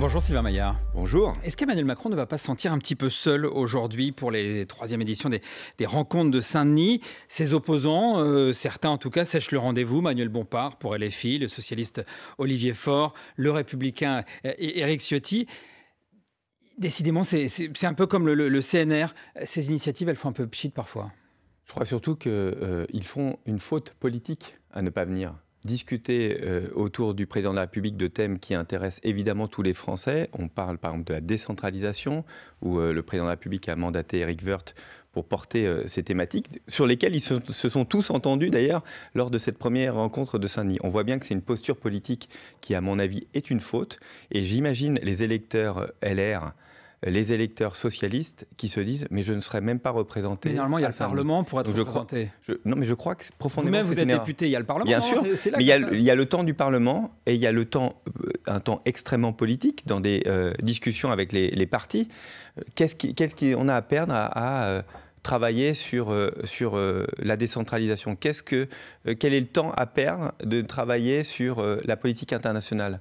Bonjour Sylvain Maillard. Bonjour. Est-ce qu'Emmanuel Macron ne va pas se sentir un petit peu seul aujourd'hui pour les troisième éditions des, rencontres de Saint-Denis Ses opposants, euh, certains en tout cas, sèchent le rendez-vous. Manuel Bompard pour LFI, le socialiste Olivier Faure, le républicain euh, Éric Ciotti. Décidément, c'est un peu comme le, CNR. Ces initiatives, elles font un peu pchit parfois. Je crois surtout qu'ils euh, font une faute politique à ne pas venir discuter euh, autour du président de la République de thèmes qui intéressent évidemment tous les Français. On parle par exemple de la décentralisation, où euh, le président de la République a mandaté Eric Woerth pour porter euh, ces thématiques, sur lesquelles ils se, se sont tous entendus d'ailleurs lors de cette première rencontre de Saint-Denis. On voit bien que c'est une posture politique qui, à mon avis, est une faute. Et j'imagine les électeurs LR les électeurs socialistes qui se disent mais je ne serai même pas représenté. Mais il y a le Parlement pour être représenté. non, mais je crois que profondément. Vous-même, vous êtes député, il y a le Parlement. Bien hein, sûr, mais il y, a, le temps du Parlement et il y a le temps, euh, un temps extrêmement politique dans des euh, discussions avec les, partis. Euh, qu'est-ce qu'on a à perdre à, travailler sur, sur la décentralisation Qu'est-ce que, Quel est le temps à perdre de travailler sur la politique internationale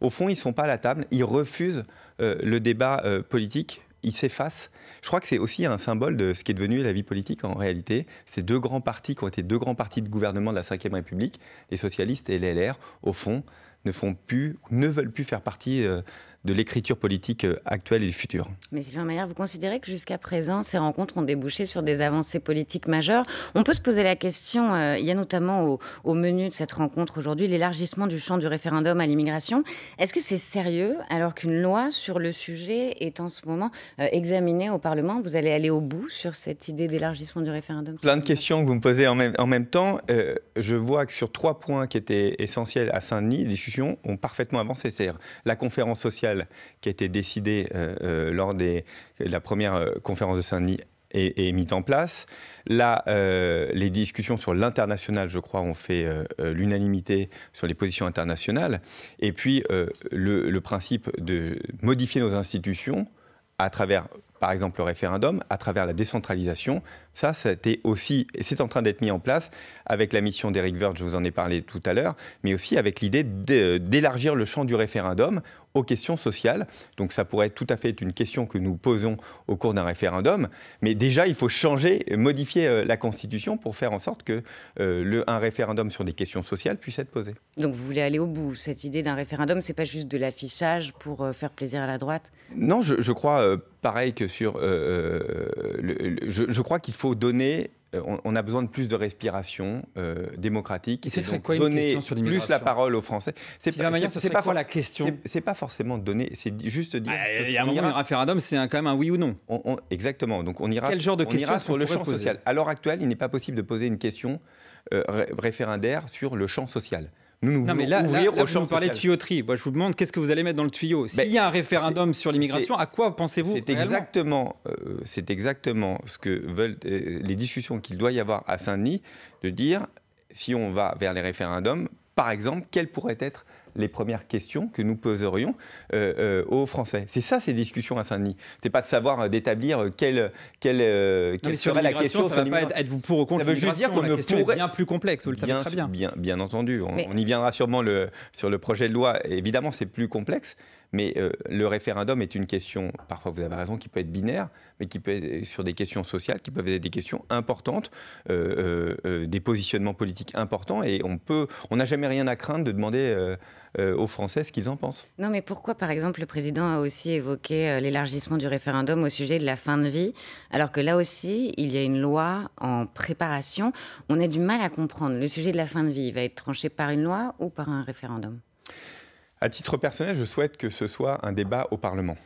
Au fond, ils ne sont pas à la table, ils refusent euh, le débat euh, politique, il s'efface. Je crois que c'est aussi un symbole de ce qui est devenu la vie politique en réalité. Ces deux grands partis qui ont été deux grands partis de gouvernement de la Ve République, les socialistes et les LR, au fond, ne font plus, ne veulent plus faire partie euh, de l'écriture politique euh, actuelle et future. Mais Sylvain Maillard, vous considérez que jusqu'à présent, ces rencontres ont débouché sur des avancées politiques majeures On peut se poser la question, euh, il y a notamment au, menu de cette rencontre aujourd'hui l'élargissement du champ du référendum à l'immigration. Est-ce que c'est sérieux alors qu'une loi sur le sujet est en ce moment euh, examinée au Parlement Vous allez aller au bout sur cette idée d'élargissement du référendum Plein de questions que vous me posez en même, en même temps. je vois que sur trois points qui étaient essentiels à Saint-Denis, les discussions ont parfaitement avancé. C'est-à-dire la conférence sociale qui a été décidée euh, euh, lors de la première euh, conférence de Saint-Denis et mise en place. Là, les discussions sur l'international, je crois, ont fait l'unanimité sur les positions internationales. Et puis, le, le, principe de modifier nos institutions à travers, par exemple, le référendum, à travers la décentralisation, ça, c'était aussi, et c'est en train d'être mis en place avec la mission d'Eric Verge, je vous en ai parlé tout à l'heure, mais aussi avec l'idée euh, d'élargir le champ du référendum aux questions sociales. Donc ça pourrait tout à fait être une question que nous posons au cours d'un référendum, mais déjà il faut changer, modifier euh, la Constitution pour faire en sorte que euh, le, un référendum sur des questions sociales puisse être posé. Donc vous voulez aller au bout. Cette idée d'un référendum, c'est pas juste de l'affichage pour faire plaisir à la droite Non, je, crois pareil que sur... je, je, crois qu'il faut donner euh, on, a besoin de plus de respiration euh, démocratique. Et ce serait quoi donner question sur plus la parole aux Français C'est pas, la question C'est pas forcément donner, c'est juste dire. Ah, il y a un référendum, c'est quand même un oui ou non. exactement. Donc on ira. Quel genre de on ira sur le champ social À l'heure actuelle, il n'est pas possible de poser une question euh, référendaire sur le champ social non, mais là, ouvrir vous parlez de tuyauterie. Bah, je vous demande, qu'est-ce que vous allez mettre dans le tuyau S'il y a un référendum sur l'immigration, à quoi pensez-vous C'est exactement, euh, c'est exactement ce que veulent euh, les discussions qu'il doit y avoir à Saint-Denis, de dire si on va vers les référendums, par exemple, quels pourrait être les premières questions que nous poserions euh, euh, aux Français. C'est ça ces discussions à Saint-Denis. C'est pas de savoir euh, d'établir quelle, quelle, non, serait la question. Ça ne va pas être, vous pour ou contre. Ça veut juste dire qu'on ne est bien plus complexe. Vous le savez bien, très bien. Bien, entendu. On, y viendra sûrement le, sur le projet de loi. Évidemment, c'est plus complexe. Mais euh, le référendum est une question, parfois vous avez raison, qui peut être binaire, mais qui peut être sur des questions sociales, qui peuvent être des questions importantes, euh, euh, des positionnements politiques importants, et on peut, on n'a jamais rien à craindre de demander aux Français ce qu'ils en pensent. Non, mais pourquoi, par exemple, le président a aussi évoqué l'élargissement du référendum au sujet de la fin de vie, alors que là aussi, il y a une loi en préparation. On a du mal à comprendre. Le sujet de la fin de vie, il va être tranché par une loi ou par un référendum à titre personnel, je souhaite que ce soit un débat au Parlement.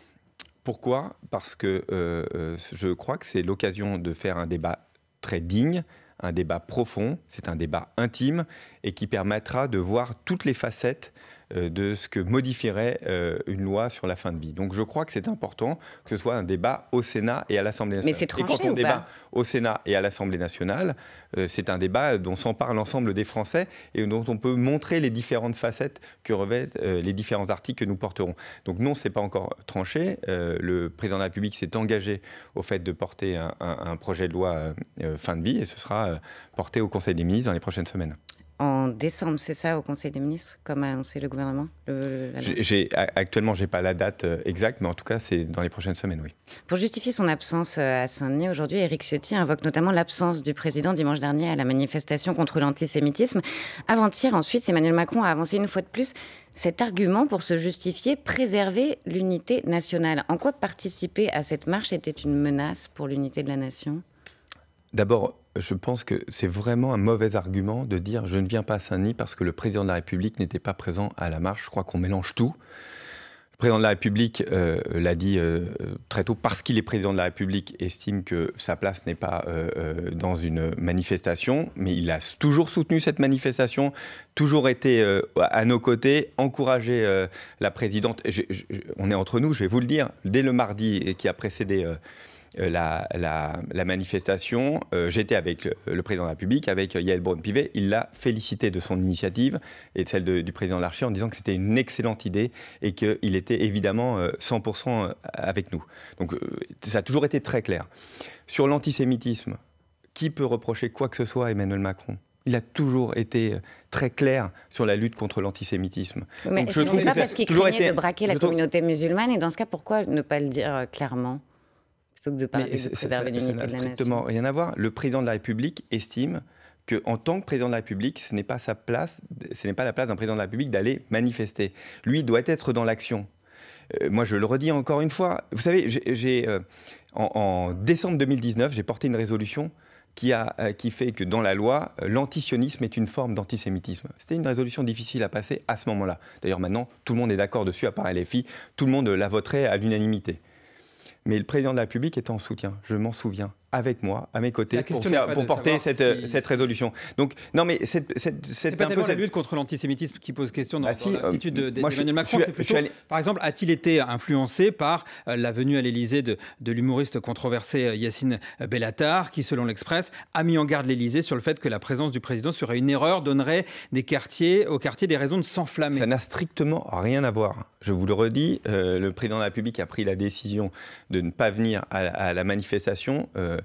Pourquoi Parce que euh, euh, je crois que c'est l'occasion de faire un débat très digne, un débat profond, c'est un débat intime et qui permettra de voir toutes les facettes euh, de ce que modifierait euh, une loi sur la fin de vie. Donc je crois que c'est important que ce soit un débat au Sénat et à l'Assemblée nationale. Mais c'est tranché, et débat au Sénat et à l'Assemblée nationale, euh, c'est un débat dont s'empare l'ensemble des Français et dont on peut montrer les différentes facettes que revêtent les différents articles que nous porterons. Donc non, c'est pas encore tranché. le président de la République s'est engagé au fait de porter un projet de loi fin de vie et ce sera porté au Conseil des ministres dans les prochaines semaines en décembre, c'est ça, au Conseil des ministres, comme a annoncé le gouvernement Actuellement, je n'ai pas la date euh, exacte, mais en tout cas, c'est dans les prochaines semaines, oui. Pour justifier son absence euh, à Saint-Denis aujourd'hui, Éric Ciotti invoque notamment l'absence du président dimanche dernier à la manifestation contre l'antisémitisme. Avant-hier, ensuite, Emmanuel Macron a avancé une fois de plus cet argument pour se justifier, préserver l'unité nationale. En quoi participer à cette marche était une menace pour l'unité de la nation D'abord, je pense que c'est vraiment un mauvais argument de dire je ne viens pas à Saint-Denis parce que le président de la République n'était pas présent à la marche. Je crois qu'on mélange tout. Le président de la République euh, l'a dit euh, très tôt, parce qu'il est président de la République, estime que sa place n'est pas euh, dans une manifestation, mais il a toujours soutenu cette manifestation, toujours été à nos côtés, encouragé la présidente. on est entre nous, je vais vous le dire, dès le mardi qui a précédé euh, la, manifestation, euh, j'étais avec le, président de la République, avec euh, Yael brown pivet Il l'a félicité de son initiative et celle du président Larcher en disant que c'était une excellente idée et qu'il était évidemment 100% avec nous. Donc ça a toujours été très clair. Sur l'antisémitisme, qui peut reprocher quoi que ce soit à Emmanuel Macron il a toujours été très clair sur la lutte contre l'antisémitisme. Mais ce n'est pas parce qu'il craignait de braquer la communauté musulmane et dans ce cas, pourquoi ne pas le dire clairement strictement rien à voir. Le président de la République estime que en tant que président de la République, ce n'est pas sa place, ce n'est pas la place d'un président de la République d'aller manifester. Lui doit être dans l'action. Euh, moi, je le redis encore une fois. Vous savez, euh, en, décembre 2019, j'ai porté une résolution qui, euh, qui fait que dans la loi, l'antisionisme est une forme d'antisémitisme. C'était une résolution difficile à passer à ce moment-là. D'ailleurs, maintenant, tout le monde est d'accord dessus, à part LFI, tout le monde la voterait à l'unanimité. Mais le président de la République était en soutien, je m'en souviens avec moi, à mes côtés, pour, porter cette, euh, cette, résolution. Donc, non, mais cette un pas peu cette... la lutte contre l'antisémitisme qui pose question dans, bah l'attitude euh, d'Emmanuel Macron. plutôt, par exemple, a-t-il été influencé par euh, la venue à l'Élysée de, l'humoriste controversé Yacine Bellatar, qui, selon l'Express, a mis en garde l'Élysée sur le fait que la présence du président serait une erreur, donnerait des quartiers au quartier des raisons de s'enflammer. Ça n'a strictement rien à voir. Je vous le redis, le président de la République a pris la décision de ne pas venir à, la manifestation. Euh,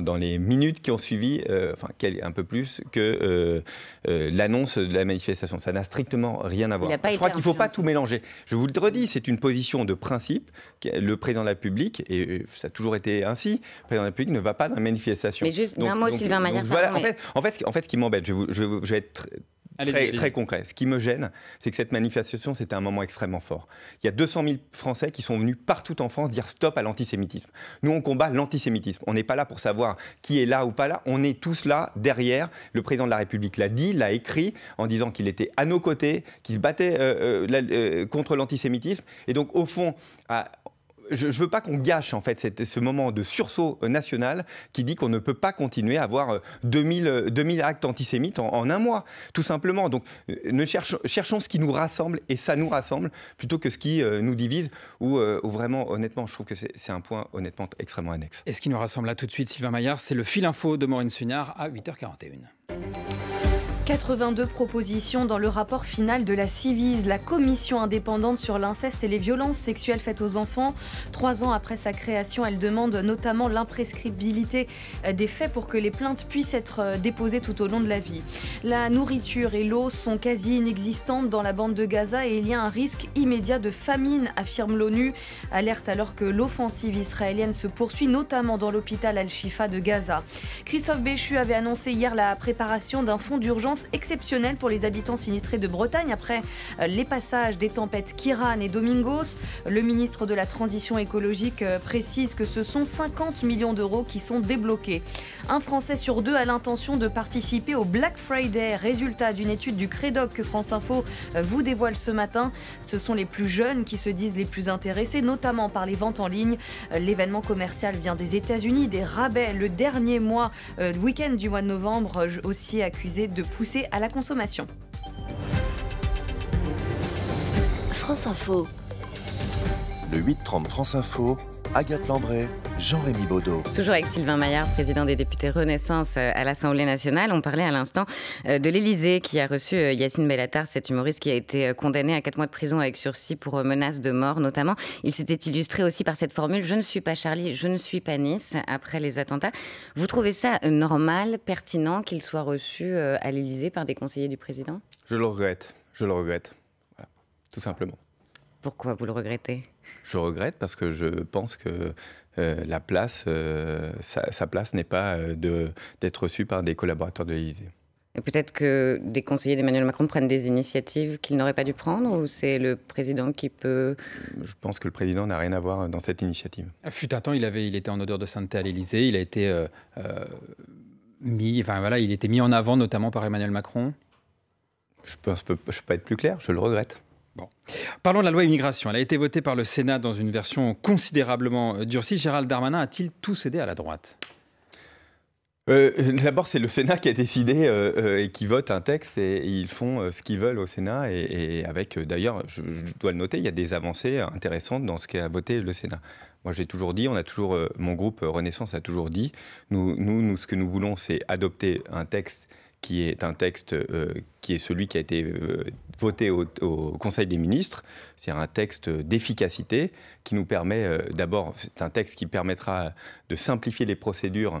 dans, les minutes qui ont suivi, euh, enfin un peu plus, que euh, l'annonce de la manifestation. Ça n'a strictement rien à voir. Je crois qu'il ne faut pas tout mélanger. Je vous le redis, c'est une position de principe. Le président de la République, et ça a toujours été ainsi, la République ne va pas dans la manifestation. Mais juste un mot, donc, Sylvain Maillard. Voilà, en, fait, en, fait, en fait, ce qui m'embête, je, je, vais être très, concret. Ce qui me gêne, c'est que cette manifestation, c'était un moment extrêmement fort. Il y a 200 000 Français qui sont venus partout en France dire stop à l'antisémitisme. Nous, on combat l'antisémitisme. On n'est pas là pour savoir qui est là ou pas là. On est tous là, derrière. Le président de la République l'a dit, l'a écrit, en disant qu'il était à nos côtés, qu'il se battait euh, euh, euh, contre l'antisémitisme. Et donc, au fond, à je ne veux pas qu'on gâche en fait ce moment de sursaut euh, national qui dit qu'on ne peut pas continuer à avoir 2000, euh, 2000 euh, actes antisémites en, un mois, tout simplement. Donc ne cherchons, cherchons ce qui nous rassemble et ça nous rassemble plutôt que ce qui nous divise ou, vraiment honnêtement, je trouve que c'est un point honnêtement extrêmement annexe. Et ce qui nous rassemble là tout de suite, Sylvain Maillard, c'est le fil info de Maureen Sunard à 8h41. 82 propositions dans le rapport final de la CIVIS, la commission indépendante sur l'inceste et les violences sexuelles faites aux enfants. Trois ans après sa création, elle demande notamment l'imprescriptibilité euh, des faits pour que les plaintes puissent être euh, déposées tout au long de la vie. La nourriture et l'eau sont quasi inexistantes dans la bande de Gaza et il y a un risque immédiat de famine, affirme l'ONU. Alerte alors que l'offensive israélienne se poursuit, notamment dans l'hôpital Al-Shifa de Gaza. Christophe Béchu avait annoncé hier la préparation d'un fonds d'urgence exceptionnelle pour les habitants sinistrés de Bretagne après euh, les passages des tempêtes Kiran et Domingos. Le ministre de la Transition écologique euh, précise que ce sont 50 millions d'euros qui sont débloqués. Un Français sur deux a l'intention de participer au Black Friday, résultat d'une étude du Crédoc que France Info euh, vous dévoile ce matin. Ce sont les plus jeunes qui se disent les plus intéressés, notamment par les ventes en ligne. L'événement commercial vient des États-Unis, des rabais. Le dernier mois, le week-end du mois de novembre, aussi accusé de pousser à la consommation. France Info. Le 8-30 France Info, Agathe Lambray, Jean-Rémy Baudot. Toujours avec Sylvain Maillard, président des députés Renaissance euh, à l'Assemblée nationale. On parlait à l'instant euh, de l'Élysée qui a reçu euh, Yacine Bellatar, cet humoriste qui a été condamné à 4 mois de prison avec sursis pour menace de mort notamment. Il s'était illustré aussi par cette formule Je ne suis pas Charlie, je ne suis pas Nice après les attentats. Vous trouvez ça normal, pertinent qu'il soit reçu à l'Élysée par des conseillers du président Je le regrette. Je le regrette. Tout simplement. Pourquoi vous le regrettez je regrette parce que je pense que euh, la place, euh, sa, place n'est pas euh, de, d'être reçue par des collaborateurs de l'Élysée. Et peut-être que des conseillers d'Emmanuel Macron prennent des initiatives qu'il n'aurait pas dû prendre ou c'est le président qui peut... Je pense que le président n'a rien à voir dans cette initiative. Ah, fut un temps, il, avait, il était en odeur de sainteté à l'Élysée, il a été... mis, enfin voilà, il était mis en avant notamment par Emmanuel Macron. Je ne peux pas être plus clair, je le regrette. Parlons de la loi immigration. Elle a été votée par le Sénat dans une version considérablement euh, durcie. Gérald Darmanin a-t-il tout cédé à la droite euh, D'abord, c'est le Sénat qui a décidé euh, et qui vote un texte et, ils font ce qu'ils veulent au Sénat. Et, avec, d'ailleurs, je, dois le noter, il y a des avancées intéressantes dans ce qu'a voté le Sénat. Moi, j'ai toujours dit, on a toujours, mon groupe Renaissance a toujours dit, nous ce que nous voulons, c'est adopter un texte qui est un texte euh, qui est celui qui a été euh, voté au, Conseil des ministres. C'est un texte d'efficacité qui nous permet euh, d'abord, c'est un texte qui permettra de simplifier les procédures,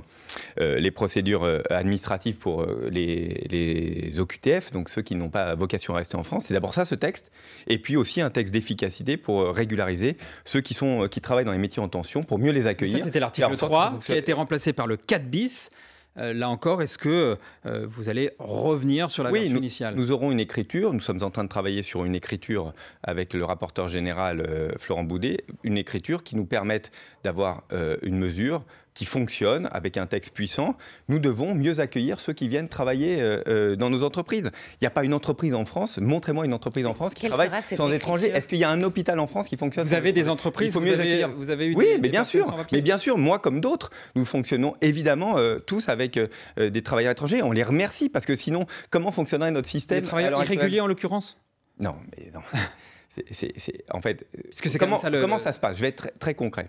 les procédures administratives pour les, les, OQTF, donc ceux qui n'ont pas vocation à rester en France. C'est d'abord ça ce texte, et puis aussi un texte d'efficacité pour régulariser ceux qui sont qui travaillent dans les métiers en tension pour mieux les accueillir. Ça c'était l'article 3 qui a été remplacé par le 4 bis. Euh, là encore, est-ce que euh, vous allez revenir sur la question version initiale Nous aurons une écriture. Nous sommes en train de travailler sur une écriture avec le rapporteur général euh, Florent Boudet, une écriture qui nous permette d'avoir une mesure qui fonctionne avec un texte puissant, nous devons mieux accueillir ceux qui viennent travailler euh, euh, dans nos entreprises. Il n'y a pas une entreprise en France, montrez-moi une entreprise en France qui travaille sans étrangers. Est-ce qu'il y a un hôpital en France qui fonctionne Vous avez des entreprises, Il faut vous, mieux avez, vous avez Oui, mais bien sûr. Mais bien sûr, moi comme d'autres, nous fonctionnons évidemment euh, tous avec des travailleurs étrangers. On les remercie parce que sinon, comment fonctionnerait notre système Des travailleurs irréguliers en l'occurrence non, mais non. c'est, en fait, comment, ça, se passe Je vais être très, concret.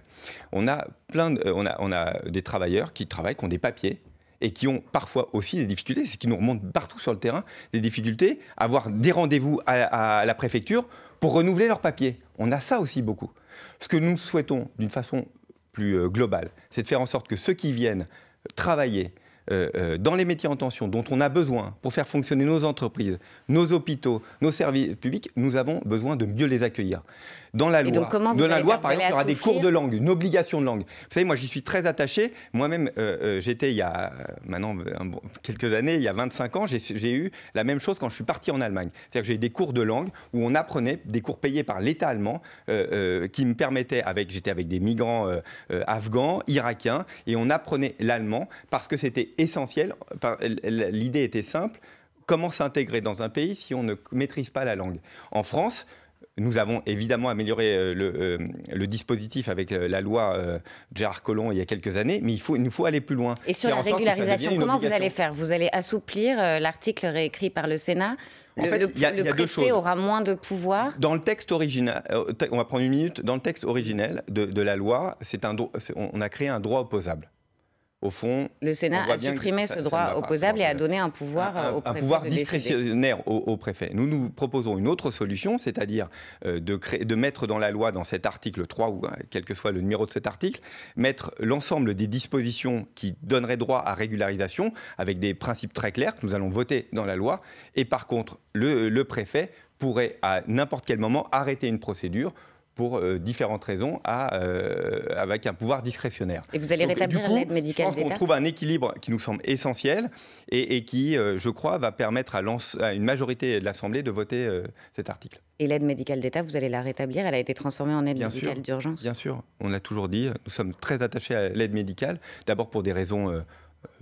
On a plein, euh, on a, des travailleurs qui travaillent, qui ont des papiers et qui ont parfois aussi des difficultés, c'est ce qui nous remonte partout sur le terrain, des difficultés, à avoir des rendez-vous à, la préfecture pour renouveler leurs papiers. On a ça aussi beaucoup. Ce que nous souhaitons d'une façon plus euh, globale, c'est de faire en sorte que ceux qui viennent travailler, euh, euh, dans les métiers en tension dont on a besoin pour faire fonctionner nos entreprises, nos hôpitaux, nos services publics, nous avons besoin de mieux les accueillir dans la loi. la loi, par exemple, il y aura des cours de langue, une obligation de langue. Vous savez, moi, j'y suis très attaché. Moi-même, euh, euh, j'étais il y a maintenant quelques années, il y a 25 ans, j'ai eu la même chose quand je suis parti en Allemagne. C'est-à-dire que j'ai eu des cours de langue où on apprenait, des cours payés par l'État allemand, euh, qui me permettaient, avec, j'étais avec des migrants afghans, irakiens, et on apprenait l'allemand parce que c'était essentiel. L'idée était simple comment s'intégrer dans un pays si on ne maîtrise pas la langue En France, nous avons évidemment amélioré euh, euh, le, dispositif avec euh, la loi Gérard Collomb il y a quelques années, mais il, faut, nous faut aller plus loin. Et sur la régularisation, comment vous allez faire Vous allez assouplir l'article réécrit par le Sénat le, fait, le, préfet aura moins de pouvoir. Dans le texte original, on va prendre une minute. Dans le texte originel de, la loi, un, on a créé un droit opposable fond. Le Sénat a supprimé ce droit opposable et a donné un pouvoir euh, au préfet. discrétionnaire au, préfet. Nous, nous proposons une autre solution, c'est-à-dire euh, de, de, mettre dans la loi, dans cet article 3, ou hein, quel que soit le numéro de cet article, mettre l'ensemble des dispositions qui donneraient droit à régularisation avec des principes très clairs que nous allons voter dans la loi. Et par contre, le préfet pourrait à n'importe quel moment arrêter une procédure pour euh, différentes raisons, à, euh, avec un pouvoir discrétionnaire. Et vous allez rétablir l'aide médicale d'État On trouve un équilibre qui nous semble essentiel et, qui, euh, je crois, va permettre à, une majorité de l'Assemblée de voter cet article. Et l'aide médicale d'État, vous allez la rétablir Elle a été transformée en aide médicale d'urgence Bien sûr, on l'a toujours dit, nous sommes très attachés à l'aide médicale, d'abord pour des raisons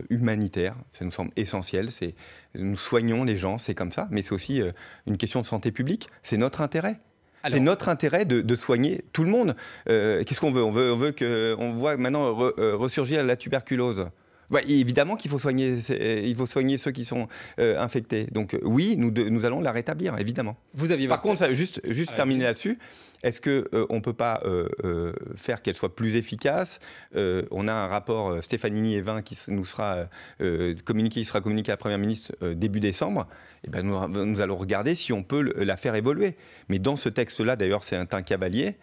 humanitaires, ça nous semble essentiel, c'est nous soignons les gens, c'est comme ça, mais c'est aussi une question de santé publique, c'est notre intérêt. C'est notre intérêt de, soigner tout le monde. Euh, qu'est-ce qu'on veut on, veut on que, voit maintenant euh, ressurgir la tuberculose. Bah, évidemment qu'il faut soigner, euh, il faut soigner ceux qui sont euh, infectés. Donc euh, oui, nous, nous allons la rétablir, évidemment. Vous aviez Par contre, juste, juste ah, terminer là-dessus. Est-ce qu'on ne peut pas faire qu'elle soit plus efficace On a un rapport Stéphanie evin qui nous sera communiqué, sera communiqué à la Première ministre début décembre. Et eh ben, nous, allons regarder si on peut la faire évoluer. Mais dans ce texte-là, d'ailleurs, c'est un teint cavalier.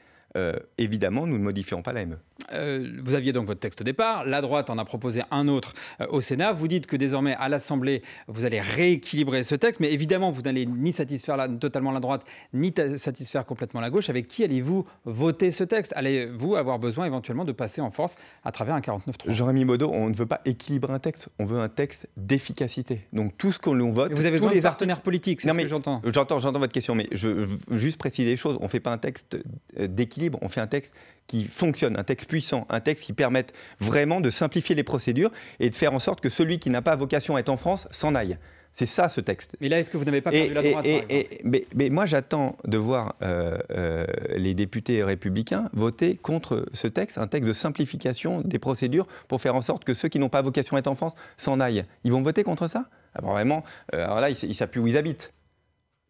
évidemment, nous ne modifions pas la ME. Euh, vous aviez donc votre texte au départ, la droite en a proposé un autre euh, au Sénat, vous dites que désormais à l'Assemblée, vous allez rééquilibrer ce texte, mais évidemment, vous n'allez ni satisfaire totalement la droite, ni satisfaire complètement la gauche. Avec qui allez-vous voter ce texte Allez-vous avoir besoin éventuellement de passer en force à travers un 49-3 Jérémy Modo, on ne veut pas équilibrer un texte, on veut un texte d'efficacité. Donc tout ce qu'on vote... vous avez tous les partenaires politiques, c'est ce que j'entends. J'entends votre question, mais je, juste préciser les choses, on ne fait pas un texte euh, d'équilibre, on fait un texte qui fonctionne, un texte puissant un texte qui permette vraiment de simplifier les procédures et de faire en sorte que celui qui n'a pas vocation à être en France s'en aille. C'est ça ce texte. Mais là, est-ce que vous n'avez pas perdu la droite et, et, mais, moi, j'attends de voir euh, euh, les députés républicains voter contre ce texte, un texte de simplification des procédures pour faire en sorte que ceux qui n'ont pas vocation à être en France s'en aillent. Ils vont voter contre ça Alors ah bah vraiment, euh, alors là, ils, ils s'appuient où ils habitent.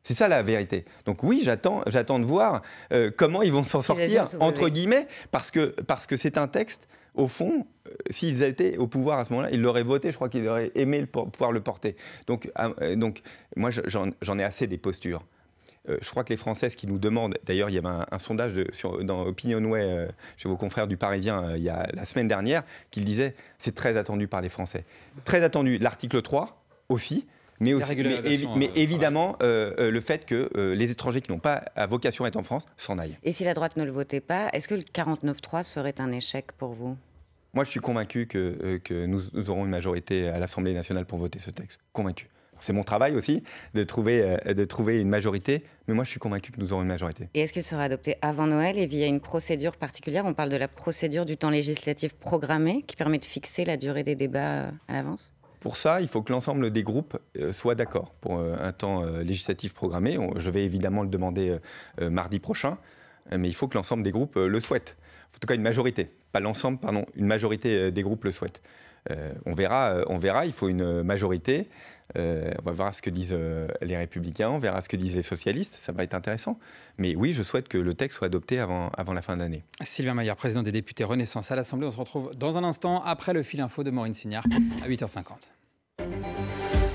C'est ça la vérité. Donc oui, j'attends, j'attends de voir euh, comment ils vont s'en sortir, entre guillemets, parce que c'est parce que un texte, au fond, euh, s'ils étaient au pouvoir à ce moment-là, ils l'auraient voté, je crois qu'ils auraient aimé pouvoir le porter. Donc, ah, euh, donc moi, j'en ai assez des postures. je crois que les Françaises qui nous demandent, d'ailleurs il y avait un, sondage dans Opinionway chez vos confrères du Parisien il y a, la semaine dernière, qui disait, c'est très attendu par les Français. Très attendu l'article 3 aussi, mais, mais, euh, évidemment euh, euh, le fait que les étrangers qui n'ont pas à vocation à être en France s'en aillent. Et si la droite ne le votait pas, est-ce que le 49-3 serait un échec pour vous Moi, je suis convaincu que, que nous, aurons une majorité à l'Assemblée nationale pour voter ce texte. Convaincu. C'est mon travail aussi de trouver, de trouver une majorité, mais moi je suis convaincu que nous aurons une majorité. Et est-ce qu'il sera adopté avant Noël et via une procédure particulière On parle de la procédure du temps législatif programmé qui permet de fixer la durée des débats à l'avance pour ça, il faut que l'ensemble des groupes euh, soient d'accord pour euh, un temps euh, législatif programmé. Je vais évidemment le demander mardi prochain, mais il faut que l'ensemble des groupes le souhaitent. En tout cas, une majorité pas l'ensemble, pardon, une majorité euh, des groupes le souhaitent. Euh, on, verra, euh, on verra, il faut une majorité. on va voir ce que disent les républicains, on verra ce que disent les socialistes, ça va être intéressant. Mais oui, je souhaite que le texte soit adopté avant, avant la fin de l'année. Sylvain Maillard, président des députés Renaissance à l'Assemblée, on se retrouve dans un instant après le fil info de Maureen Signard à 8h50.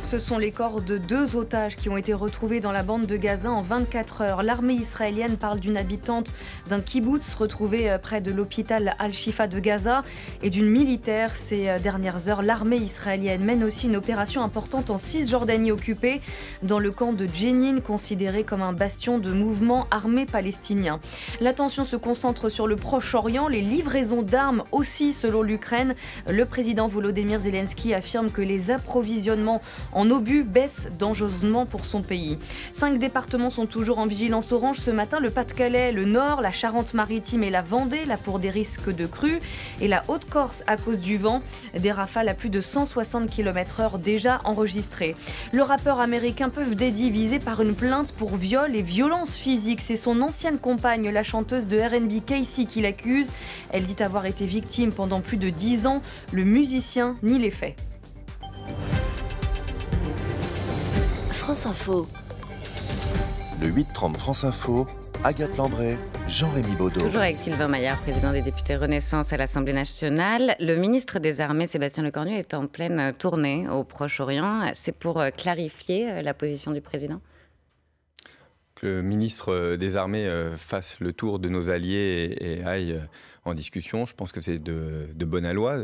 Ce sont les corps de deux otages qui ont été retrouvés dans la bande de Gaza en 24 heures. L'armée israélienne parle d'une habitante d'un kibbutz retrouvé euh, près de l'hôpital Al-Shifa de Gaza et d'une militaire. Ces euh, dernières heures, l'armée israélienne mène aussi une opération importante en Cisjordanie occupée, dans le camp de Jenin, considéré comme un bastion de mouvement armé palestinien. L'attention se concentre sur le Proche-Orient, les livraisons d'armes aussi selon l'Ukraine. Le président Volodymyr Zelensky affirme que les approvisionnements en obus baisse dangereusement pour son pays. Cinq départements sont toujours en vigilance orange ce matin le Pas-de-Calais, le Nord, la Charente-Maritime et la Vendée, là pour des risques de crue, et la Haute-Corse à cause du vent, des rafales à plus de 160 km/h déjà enregistrées. Le rappeur américain peut être par une plainte pour viol et violence physique, c'est son ancienne compagne, la chanteuse de R&B Casey, qui l'accuse. Elle dit avoir été victime pendant plus de 10 ans. Le musicien nie les faits. France Info. Le 8.30 France Info, Agathe Lambray, jean rémi Baudot. Toujours avec Sylvain Maillard, président des députés Renaissance à l'Assemblée nationale. Le ministre des Armées, Sébastien Lecornu, est en pleine tournée au Proche-Orient. C'est pour euh, clarifier euh, la position du président que le ministre euh, des Armées fasse le tour de nos alliés et, aille en discussion. Je pense que c'est de, de bonne loi.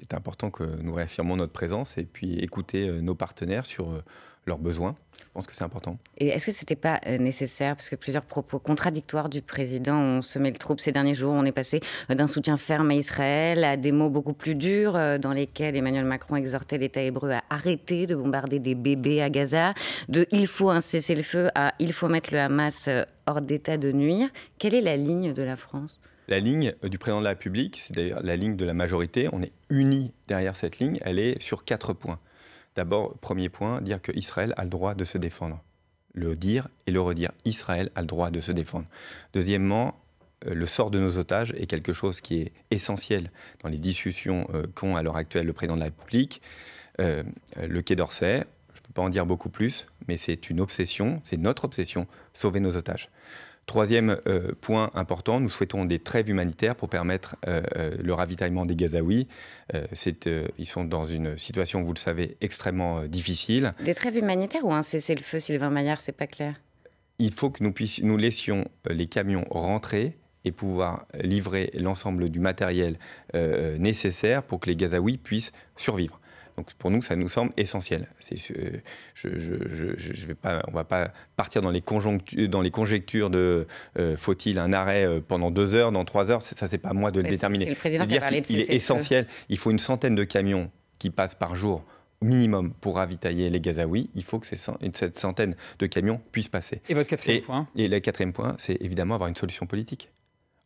est important que nous réaffirmons notre présence et puis écouter nos partenaires sur leurs besoins. Je pense que c'est important. Et est-ce que ce n'était pas euh, nécessaire, parce que plusieurs propos contradictoires du président ont semé le trouble ces derniers jours, on est passé euh, d'un soutien ferme à Israël à des mots beaucoup plus durs euh, dans lesquels Emmanuel Macron exhortait l'État hébreu à arrêter de bombarder des bébés à Gaza, de il faut un cessez-le-feu à il faut mettre le Hamas hors d'état de nuire. Quelle est la ligne de la France la ligne du président de la République, c'est d'ailleurs la ligne de la majorité, on est unis derrière cette ligne, elle est sur quatre points. D'abord, premier point, dire que Israël a le droit de se défendre. Le dire et le redire. Israël a le droit de se défendre. Deuxièmement, euh, le sort de nos otages est quelque chose qui est essentiel dans les discussions euh, qu'ont à l'heure actuelle le président de la République, euh, le Quai d'Orsay. Je ne peux pas en dire beaucoup plus, mais c'est une obsession, c'est notre obsession, sauver nos otages. Troisième euh, point important, nous souhaitons des trêves humanitaires pour permettre euh, euh, le ravitaillement des Gazaouis. ils sont dans une situation, vous le savez, extrêmement difficile. Des trêves humanitaires ou un cessez-le-feu, Sylvain Maillard, c'est pas clair Il faut que nous, puissions, nous laissions les camions rentrer et pouvoir livrer l'ensemble du matériel nécessaire pour que les Gazaouis puissent survivre. Donc pour nous, ça nous semble essentiel. C'est, euh, je, vais pas, on ne va pas partir dans les, dans les conjectures de euh, faut-il un arrêt euh, pendant deux heures, dans trois heures. Ça, c'est pas à moi de le déterminer. C'est le président Il est essentiel. Il faut une centaine de camions qui passent par jour minimum pour ravitailler les Gazaouis, il faut que cette centaine de camions puissent passer. Et votre quatrième point Et le quatrième point, c'est évidemment avoir une solution politique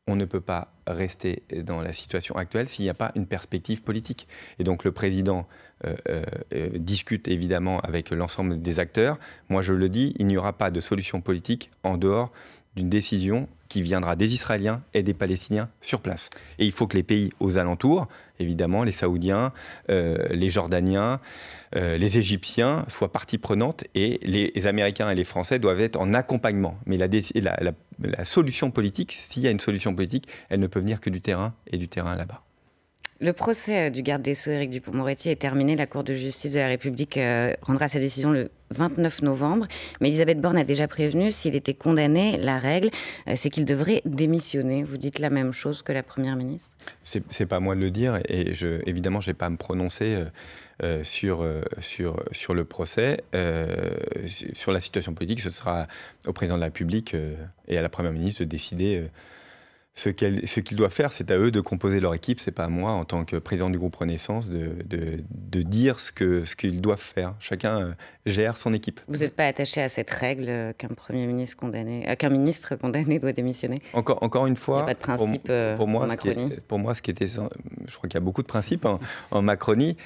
on ne peut pas rester dans la situation actuelle s'il n'y a pas une perspective politique. Et donc le président euh, euh, euh, discute évidemment avec l'ensemble des acteurs. Moi je le dis, il n'y aura pas de solution politique en dehors d'une décision qui viendra des Israéliens et des Palestiniens sur place. Et il faut que les pays aux alentours, évidemment les Saoudiens, euh, les Jordaniens, euh, les Égyptiens, soient partie prenante et les, Américains et les Français doivent être en accompagnement. Mais la, la, solution politique, s'il y a une solution politique, elle ne peut venir que du terrain et du terrain là-bas. Le procès du garde des Sceaux Éric Dupond-Moretti est terminé. La Cour de justice de la République euh, rendra sa décision le 29 novembre. Mais Elisabeth Borne a déjà prévenu, s'il était condamné, la règle, euh, c'est qu'il devrait démissionner. Vous dites la même chose que la Première ministre C'est pas moi de le dire, et évidemment, je n'ai pas à me prononcer. Euh, euh, sur, sur, sur le procès, sur la situation politique, ce sera au président de la République et à la Première ministre de décider ce qu'ils doivent faire, c'est à eux de composer leur équipe, c'est pas à moi, en tant que président du groupe Renaissance, de, dire ce qu'ils ce doivent faire. Chacun euh, gère son équipe. Vous n'êtes pas attaché à cette règle euh, qu'un premier ministre condamné, euh, qu'un ministre condamné doit démissionner Encore, encore une fois, pour, moi, pour moi, ce qui était, je crois qu'il y a beaucoup de principes hein, en, Macronie.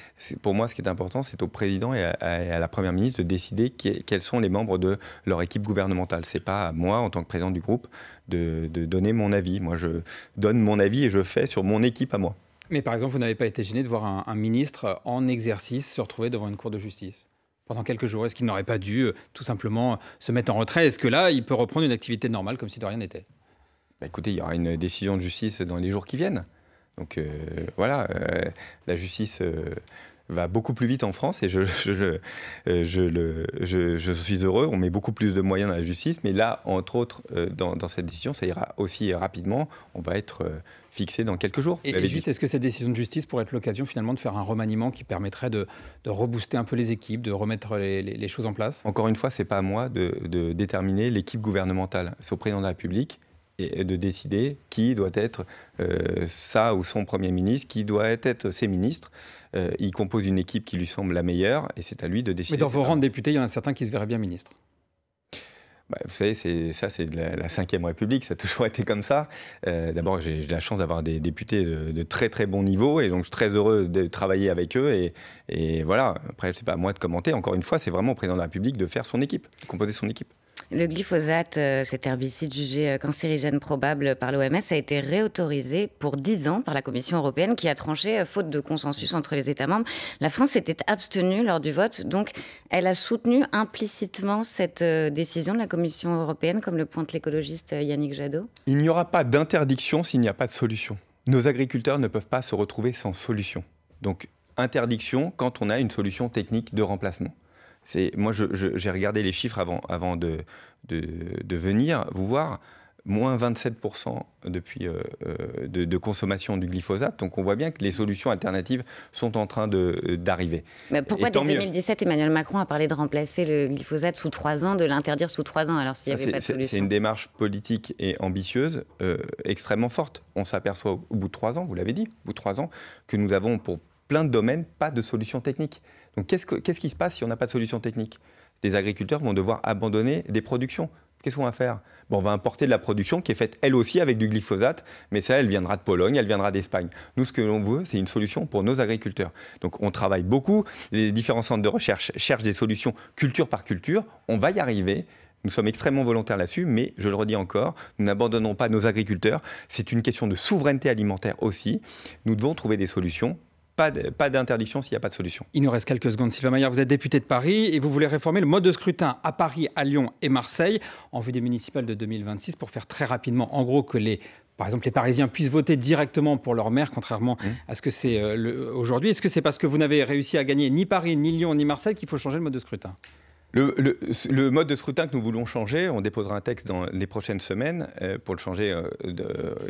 Pour moi, ce qui est important, c'est au président et à, la première ministre de décider quels sont les membres de leur équipe gouvernementale. C'est pas à moi, en tant que président du groupe, de, donner mon avis je donne mon avis et je fais sur mon équipe à moi. Mais par exemple, vous n'avez pas été gêné de voir un, ministre en exercice se retrouver devant une cour de justice pendant quelques jours. Est-ce qu'il n'aurait pas dû euh, tout simplement euh, se mettre en retrait Est-ce que là, il peut reprendre une activité normale comme si de rien n'était bah, Écoutez, il y aura une décision de justice dans les jours qui viennent. Donc euh, voilà, la justice va beaucoup plus vite en France et je, je, euh, je je, je, suis heureux. On met beaucoup plus de moyens dans la justice, mais là, entre autres, euh, dans, cette décision, ça ira aussi rapidement. On va être euh, fixé dans quelques jours. Et, juste, est-ce que cette décision de justice pourrait être l'occasion finalement de faire un remaniement qui permettrait de, de rebooster un peu les équipes, de remettre les, les choses en place Encore une fois, c'est pas à moi de, de déterminer l'équipe gouvernementale. C'est au président de la République de décider qui doit être ça euh, ou son Premier ministre, qui doit être ses ministres. Euh, il compose une équipe qui lui semble la meilleure et c'est à lui de décider. Mais dans vos rangs de députés, il y en a certains qui se verraient bien ministres. Bah, vous savez, ça, c'est la Cinquième République, ça a toujours été comme ça. Euh, d'abord, j'ai la chance d'avoir des députés de, très très bon niveau, et donc je suis très heureux de travailler avec eux. Et, et voilà, après, c'est pas à moi de commenter. Encore une fois, c'est vraiment au président de la République de faire son équipe, de composer son équipe. Le glyphosate, euh, cet herbicide jugé euh, cancérigène probable par l'OMS, a été réautorisé pour 10 ans par la Commission européenne qui a tranché, euh, faute de consensus entre les États membres. La France s'était abstenue lors du vote, donc elle a soutenu implicitement cette décision de la Commission européenne, comme le pointe l'écologiste Yannick Jadot. Il n'y aura pas d'interdiction s'il n'y a pas de solution. Nos agriculteurs ne peuvent pas se retrouver sans solution. Donc interdiction quand on a une solution technique de remplacement moi, j'ai regardé les chiffres avant, avant de, venir vous voir. Moins 27% depuis, euh, euh, de, consommation du glyphosate. Donc on voit bien que les solutions alternatives sont en train euh, d'arriver. pourquoi dès 2017 Emmanuel Macron a parlé de remplacer le glyphosate sous trois ans, de l'interdire sous trois ans alors s'il n'y avait pas de solution C'est une démarche politique et ambitieuse extrêmement forte. On s'aperçoit au, bout de trois ans, vous l'avez dit, au bout de 3 ans, que nous avons pour plein de domaines pas de solution technique. Donc qu'est-ce, qui se passe si on n'a pas de solution technique Des agriculteurs vont devoir abandonner des productions. Qu'est-ce qu'on va faire On va importer de la production qui est faite elle aussi avec du glyphosate, mais ça, elle viendra de Pologne, elle viendra d'Espagne. Nous, ce que l'on veut, c'est une solution pour nos agriculteurs. Donc on travaille beaucoup, les différents centres de recherche cherchent des solutions culture par culture, on va y arriver, nous sommes extrêmement volontaires là-dessus, mais je le redis encore, nous n'abandonnons pas nos agriculteurs. C'est une question de souveraineté alimentaire aussi. Nous devons trouver des solutions pas d'interdiction s'il n'y a pas de solution. Il nous reste quelques secondes. Sylvain Maillard, vous êtes député de Paris et vous voulez réformer le mode de scrutin à Paris, à Lyon et Marseille en vue des municipales de 2026 pour faire très rapidement, en gros, que les par exemple, les Parisiens puissent voter directement pour leur maire, contrairement mmh. à ce que c'est euh, aujourd'hui. Est-ce que c'est parce que vous n'avez réussi à gagner ni Paris, ni Lyon, ni Marseille qu'il faut changer le mode de scrutin le, mode de scrutin que nous voulons changer, on déposera un texte dans les prochaines semaines euh, pour le changer euh,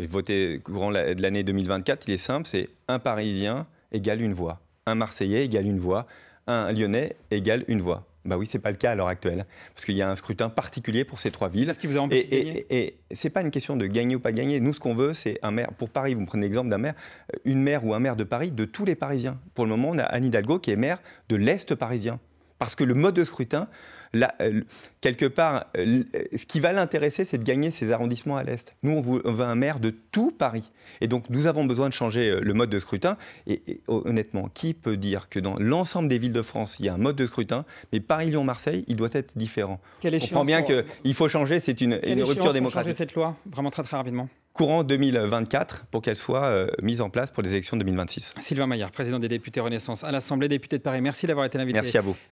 voter courant de l'année 2024. Il est simple, c'est un Parisien, égale une voix. Un Marseillais égale une voix. Un Lyonnais égale une voix. Ben oui, c'est pas le cas à l'heure actuelle, parce qu'il y a un scrutin particulier pour ces trois villes. Et ce qui vous Et, c'est pas une question de gagner ou pas gagner. Nous, ce qu'on veut, c'est un maire. Pour Paris, vous me prenez l'exemple d'un maire, euh, une maire ou un maire de Paris de tous les Parisiens. Pour le moment, on a Anne Hidalgo qui est maire de l'est parisien, parce que le mode de scrutin euh, quelque part, euh, ce qui va l'intéresser, c'est de gagner ces arrondissements à l'Est. Nous, on, veut, un maire de tout Paris. Et donc, nous avons besoin de changer euh, le mode de scrutin. Et, oh, honnêtement, qui peut dire que dans l'ensemble des villes de France, il y a un mode de scrutin, mais Paris-Lyon-Marseille, il doit être différent. on comprend bien qu'il faut changer, c'est une, rupture démocratique. changer cette loi, vraiment très très rapidement courant 2024 pour qu'elle soit mise en place pour les élections de 2026. Sylvain Maillard, président des députés Renaissance à l'Assemblée, député de Paris, merci d'avoir été invité. Merci à vous.